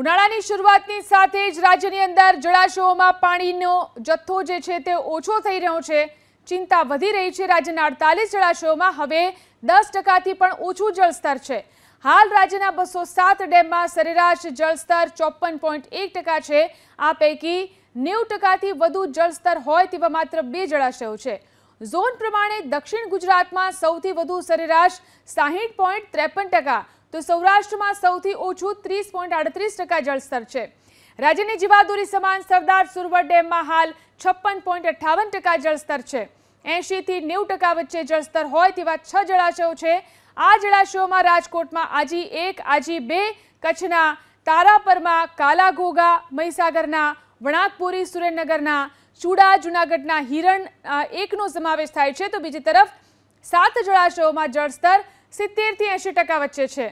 ઉનાળાની શરૂઆતની સાથે જ રાજ્યની અંદર જળાશયોમાં પાણીનો જથ્થો જે છે તે ઓછો થઈ રહ્યો છે ચિંતા વધી રહી છે રાજ્યના અડતાલીસ જળાશયોમાં હવે દસ ટકાથી પણ ઓછું જળસ્તર છે હાલ રાજ્યના બસો સાત ડેમમાં સરેરાશ જળસ્તર ચોપન પોઈન્ટ એક ટકા છે આ પૈકી નેવું ટકાથી વધુ જળસ્તર હોય તેવા માત્ર બે જળાશયો છે ઝોન પ્રમાણે દક્ષિણ ગુજરાતમાં સૌથી વધુ સરેરાશ સાહીઠ પોઈન્ટ ત્રેપન ટકા તો સૌરાષ્ટ્રમાં સૌથી ઓછું ત્રીસ પોઈન્ટ આડત્રીસ ટકા જળસ્તર છે રાજ્યની જીવાદોરી સમાન સરદાર સુરવર ડેમમાં હાલ છપ્પન પોઈન્ટ અઠ્ઠાવન ટકા જળસ્તર છે એંશીથી નેવું ટકા વચ્ચે જળસ્તર હોય તેવા છ જળાશયો છે આ જળાશયોમાં રાજકોટમાં આજી એક આજી બે કચ્છના તારાપરમાં કાલાઘોગા મહીસાગરના વણાકપુરી સુરેન્દ્રનગરના ચૂડા જૂનાગઢના હિરણ એકનો સમાવેશ થાય છે તો બીજી તરફ સાત જળાશયોમાં જળસ્તર સિત્તેરથી એંશી ટકા વચ્ચે છે